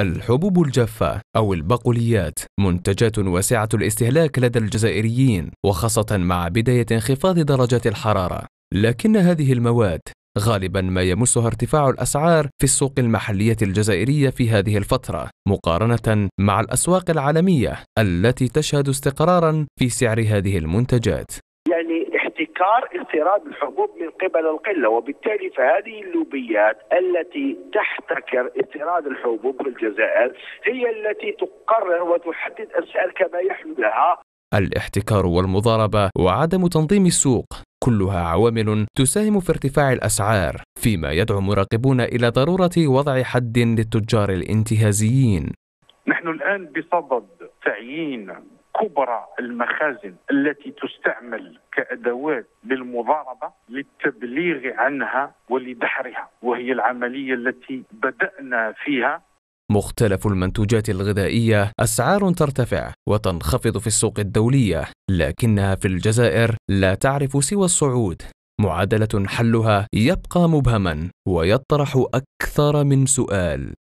الحبوب الجافة أو البقوليات منتجات واسعة الاستهلاك لدى الجزائريين وخاصة مع بداية انخفاض درجات الحرارة لكن هذه المواد غالبا ما يمسها ارتفاع الاسعار في السوق المحليه الجزائريه في هذه الفتره مقارنه مع الاسواق العالميه التي تشهد استقرارا في سعر هذه المنتجات يعني احتكار استيراد الحبوب من قبل القله وبالتالي فهذه اللوبيات التي تحتكر استيراد الحبوب في الجزائر هي التي تقرر وتحدد السعر كما يحلو لها الاحتكار والمضاربه وعدم تنظيم السوق كلها عوامل تساهم في ارتفاع الاسعار فيما يدعو مراقبون الى ضروره وضع حد للتجار الانتهازيين نحن الان بصدد تعيين كبرى المخازن التي تستعمل كادوات للمضاربه للتبليغ عنها ولدحرها وهي العمليه التي بدانا فيها مختلف المنتوجات الغذائيه اسعار ترتفع وتنخفض في السوق الدوليه لكنها في الجزائر لا تعرف سوى الصعود معادله حلها يبقى مبهما ويطرح اكثر من سؤال